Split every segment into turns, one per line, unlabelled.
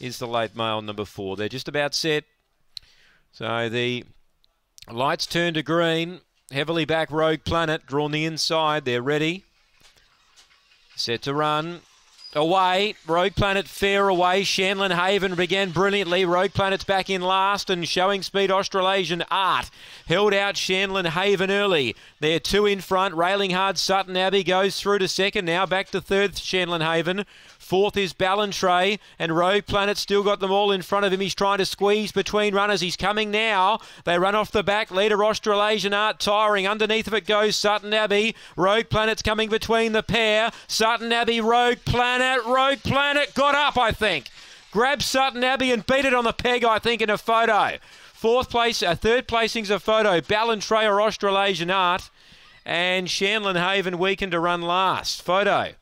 is the late male number four. They're just about set. So the lights turn to green. Heavily back Rogue Planet drawn the inside. They're ready. Set to run. Away, Rogue Planet fair away. Shanlin Haven began brilliantly. Rogue Planet's back in last and showing speed Australasian Art held out Shanlin Haven early. They're two in front. Railing hard Sutton Abbey goes through to second now. Back to third Shanlin Haven. Fourth is Ballantrae, and Rogue Planet still got them all in front of him. He's trying to squeeze between runners. He's coming now. They run off the back. Leader Australasian Art tiring. Underneath of it goes Sutton Abbey. Rogue Planet's coming between the pair. Sutton Abbey, Rogue Planet and out, Rogue Planet got up, I think. Grabbed Sutton Abbey and beat it on the peg, I think, in a photo. Fourth place, uh, third placing's a photo. Ballantrae or Australasian Art. And Shanlin Haven weakened to run last. Photo.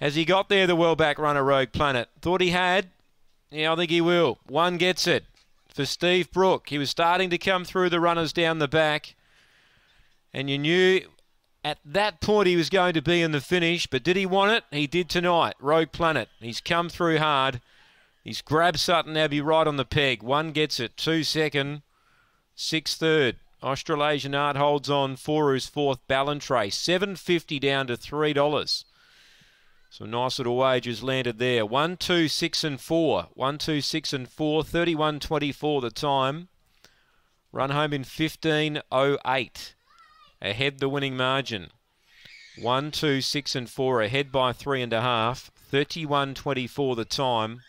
Has he got there, the well-back runner, Rogue Planet? Thought he had. Yeah, I think he will. One gets it for Steve Brook. He was starting to come through the runners down the back. And you knew at that point, he was going to be in the finish, but did he want it? He did tonight. Rogue Planet. He's come through hard. He's grabbed Sutton Abbey right on the peg. One gets it. Two second. Six third. Australasian Art holds on. Foru's fourth. Ballantrace. Seven fifty down to three dollars. So nice little wages landed there. One, two, six, and four. One, two, six, and four. Thirty-one twenty-four the time. Run home in fifteen oh eight ahead the winning margin. One, two, six, and four ahead by three and a half. 24 the time.